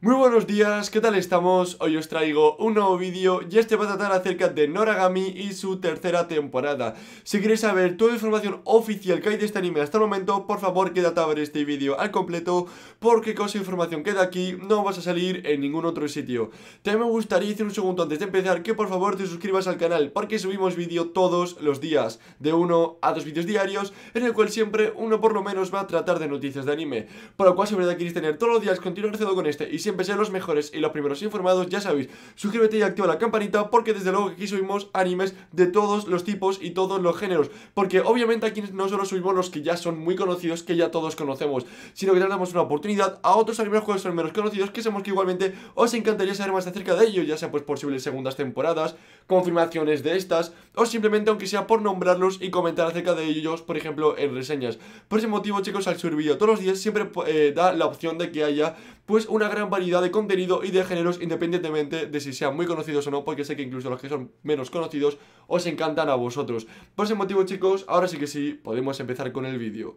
Muy buenos días, ¿qué tal estamos? Hoy os traigo un nuevo vídeo y este va a tratar acerca de Noragami y su tercera temporada. Si queréis saber toda la información oficial que hay de este anime hasta el momento, por favor quédate a ver este vídeo al completo, porque con esa información que da aquí no vas a salir en ningún otro sitio. También me gustaría decir un segundo antes de empezar que por favor te suscribas al canal, porque subimos vídeo todos los días, de uno a dos vídeos diarios, en el cual siempre uno por lo menos va a tratar de noticias de anime. Por lo cual si verdad queréis tener todos los días continuación con este y siempre sean los mejores y los primeros informados, ya sabéis, suscríbete y activa la campanita porque desde luego aquí subimos animes de todos los tipos y todos los géneros, porque obviamente aquí no solo subimos los que ya son muy conocidos, que ya todos conocemos, sino que damos una oportunidad a otros animes que son menos conocidos, que sabemos que igualmente os encantaría saber más acerca de ellos, ya sea pues posibles segundas temporadas, confirmaciones de estas, o simplemente aunque sea por nombrarlos y comentar acerca de ellos, por ejemplo, en reseñas. Por ese motivo, chicos, al subir vídeo todos los días siempre eh, da la opción de que haya pues una gran variedad de contenido y de géneros independientemente de si sean muy conocidos o no, porque sé que incluso los que son menos conocidos os encantan a vosotros. Por ese motivo, chicos, ahora sí que sí, podemos empezar con el vídeo.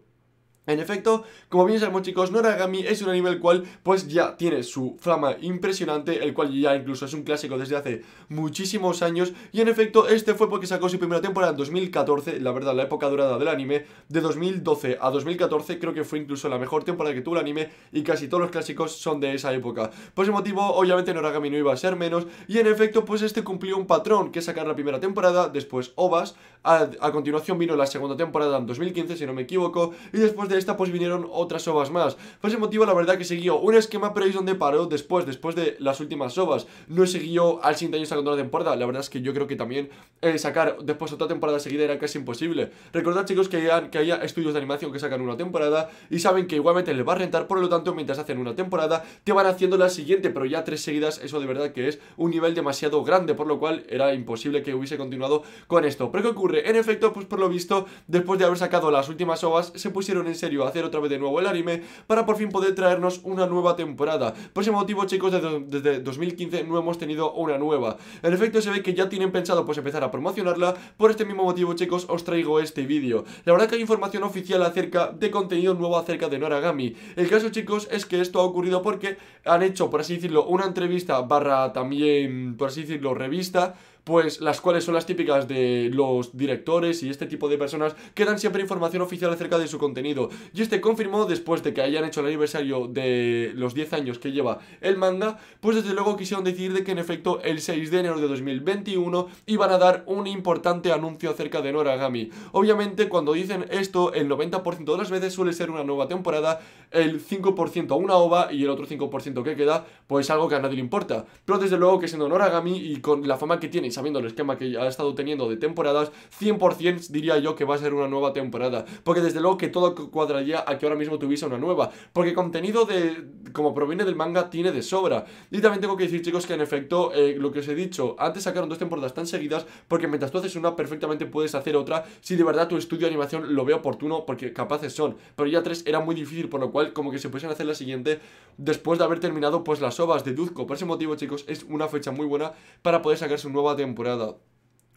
En efecto, como bien sabemos chicos, Noragami es un anime el cual pues ya tiene su fama impresionante, el cual ya incluso es un clásico desde hace muchísimos años y en efecto este fue porque sacó su primera temporada en 2014, la verdad la época durada del anime, de 2012 a 2014 creo que fue incluso la mejor temporada que tuvo el anime y casi todos los clásicos son de esa época. Por ese motivo obviamente Noragami no iba a ser menos y en efecto pues este cumplió un patrón que sacar la primera temporada, después OVAS, a, a continuación vino la segunda temporada en 2015 si no me equivoco y después de esta pues vinieron otras sobas más. Por ese motivo la verdad que siguió un esquema pero es donde paró después, después de las últimas sobas. No siguió al siguiente año sacando una temporada. La verdad es que yo creo que también eh, sacar después otra temporada seguida era casi imposible. Recordad chicos que, hay, que haya estudios de animación que sacan una temporada y saben que igualmente les va a rentar, por lo tanto mientras hacen una temporada te van haciendo la siguiente, pero ya tres seguidas eso de verdad que es un nivel demasiado grande, por lo cual era imposible que hubiese continuado con esto. Pero ¿qué ocurre? En efecto, pues por lo visto, después de haber sacado las últimas sobas, se pusieron en serio hacer otra vez de nuevo el anime para por fin poder traernos una nueva temporada. Por ese motivo, chicos, desde, 2015 no hemos tenido una nueva. En efecto, se ve que ya tienen pensado pues empezar a promocionarla. Por este mismo motivo, chicos, os traigo este vídeo. La verdad que hay información oficial acerca de contenido nuevo acerca de Noragami. El caso, chicos, es que esto ha ocurrido porque han hecho, por así decirlo, una entrevista barra también, por así decirlo, revista pues las cuales son las típicas de los directores y este tipo de personas que dan siempre información oficial acerca de su contenido. Y este confirmó después de que hayan hecho el aniversario de los 10 años que lleva el manga, pues desde luego quisieron decir de que en efecto el 6 de enero de 2021 iban a dar un importante anuncio acerca de Noragami. Obviamente cuando dicen esto, el 90% de las veces suele ser una nueva temporada, el 5% una ova y el otro 5% que queda, pues algo que a nadie le importa. Pero desde luego que siendo Noragami y con la fama que tiene sabiendo el esquema que ha estado teniendo de temporadas, 100% diría yo que va a ser una nueva temporada. Porque desde luego que todo cuadraría a que ahora mismo tuviese una nueva. Porque contenido de como proviene del manga tiene de sobra. Y también tengo que decir, chicos, que en efecto, eh, lo que os he dicho, antes sacaron dos temporadas tan seguidas, porque mientras tú haces una, perfectamente puedes hacer otra, si de verdad tu estudio de animación lo ve oportuno, porque capaces son. Pero ya tres era muy difícil, por lo cual como que se pudiesen hacer la siguiente después de haber terminado pues las de Duzco, por ese motivo, chicos, es una fecha muy buena para poder sacar su nueva temporada temporada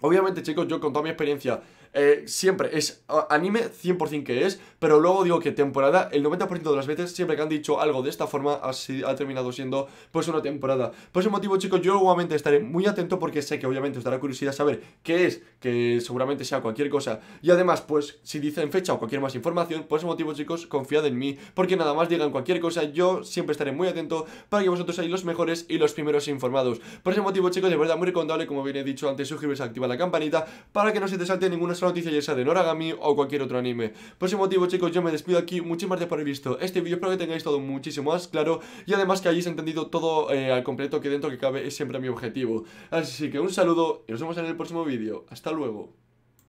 Obviamente, chicos, yo con toda mi experiencia eh, siempre es anime 100% que es, pero luego digo que temporada, el 90% de las veces, siempre que han dicho algo de esta forma, ha terminado siendo pues una temporada. Por ese motivo, chicos, yo obviamente estaré muy atento porque sé que obviamente os dará curiosidad saber qué es, que seguramente sea cualquier cosa. Y además, pues si dicen fecha o cualquier más información, por ese motivo, chicos, confiad en mí, porque nada más digan cualquier cosa, yo siempre estaré muy atento para que vosotros seáis los mejores y los primeros informados. Por ese motivo, chicos, de verdad, muy recomendable, como bien he dicho antes, suscribiros, activar la campanita para que no se te salte ninguna sola noticia, ya sea de Noragami o cualquier otro anime. Por ese motivo, chicos, yo me despido aquí. Muchísimas gracias por haber visto este vídeo. Espero que tengáis todo muchísimo más claro y además que hayáis entendido todo eh, al completo que dentro que cabe es siempre mi objetivo. Así que un saludo y nos vemos en el próximo vídeo. Hasta luego.